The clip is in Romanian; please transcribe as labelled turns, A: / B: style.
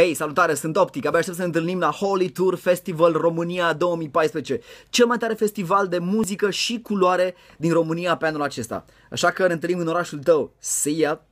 A: Hei, salutare, sunt Optic, abia aștept să ne întâlnim la Holy Tour Festival România 2014, cel mai tare festival de muzică și culoare din România pe anul acesta. Așa că ne întâlnim în orașul tău. See ya!